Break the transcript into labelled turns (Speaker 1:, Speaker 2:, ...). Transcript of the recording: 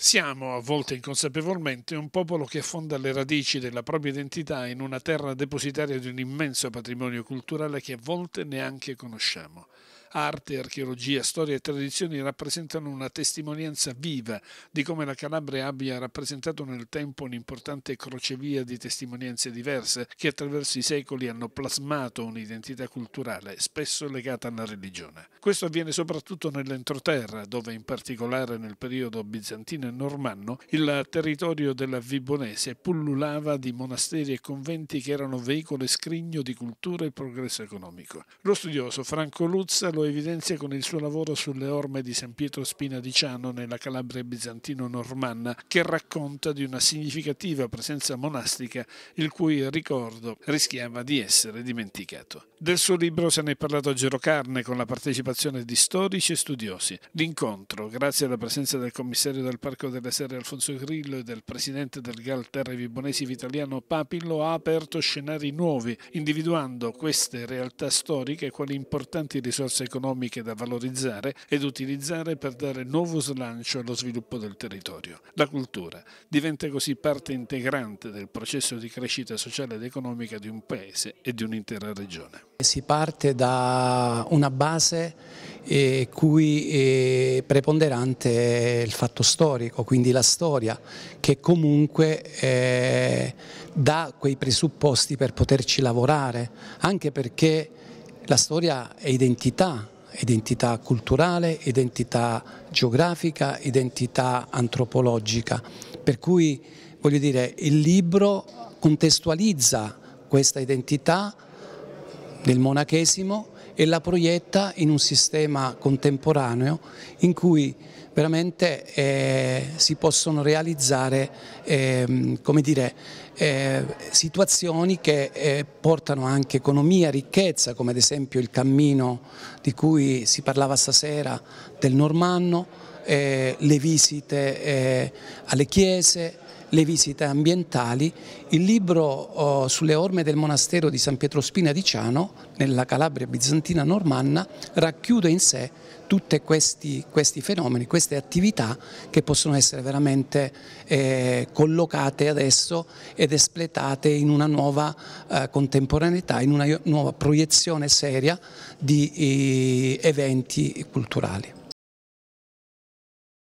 Speaker 1: Siamo, a volte inconsapevolmente, un popolo che fonda le radici della propria identità in una terra depositaria di un immenso patrimonio culturale che a volte neanche conosciamo. Arte, archeologia, storia e tradizioni rappresentano una testimonianza viva di come la Calabria abbia rappresentato nel tempo un'importante crocevia di testimonianze diverse che attraverso i secoli hanno plasmato un'identità culturale, spesso legata alla religione. Questo avviene soprattutto nell'entroterra, dove in particolare nel periodo bizantino e normanno il territorio della Vibonese pullulava di monasteri e conventi che erano veicolo e scrigno di cultura e progresso economico. Lo studioso Franco Luzza lo evidenzia con il suo lavoro sulle orme di San Pietro Spina di Ciano nella Calabria bizantino-normanna, che racconta di una significativa presenza monastica il cui ricordo rischiava di essere dimenticato. Del suo libro se ne è parlato a Carne con la partecipazione di storici e studiosi. L'incontro, grazie alla presenza del commissario del Parco delle Serre Alfonso Grillo e del presidente del GAL Terre Vibonesi Vitaliano Papillo, ha aperto scenari nuovi, individuando queste realtà storiche quali importanti risorse economiche da valorizzare ed utilizzare per dare nuovo slancio allo sviluppo del territorio. La cultura diventa così parte integrante del processo di crescita sociale ed economica di un paese e di un'intera regione.
Speaker 2: Si parte da una base eh, cui è eh, preponderante è il fatto storico, quindi la storia, che comunque eh, dà quei presupposti per poterci lavorare, anche perché la storia è identità, identità culturale, identità geografica, identità antropologica, per cui voglio dire il libro contestualizza questa identità del monachesimo e la proietta in un sistema contemporaneo in cui veramente eh, si possono realizzare eh, dire, eh, situazioni che eh, portano anche economia, ricchezza, come ad esempio il cammino di cui si parlava stasera del Normanno, eh, le visite eh, alle chiese, le visite ambientali, il libro oh, sulle orme del monastero di San Pietro Spina di Ciano, nella Calabria bizantina normanna, racchiude in sé tutti questi, questi fenomeni, queste attività che possono essere veramente eh, collocate adesso ed espletate in una nuova eh, contemporaneità, in una nuova proiezione seria di eh, eventi culturali.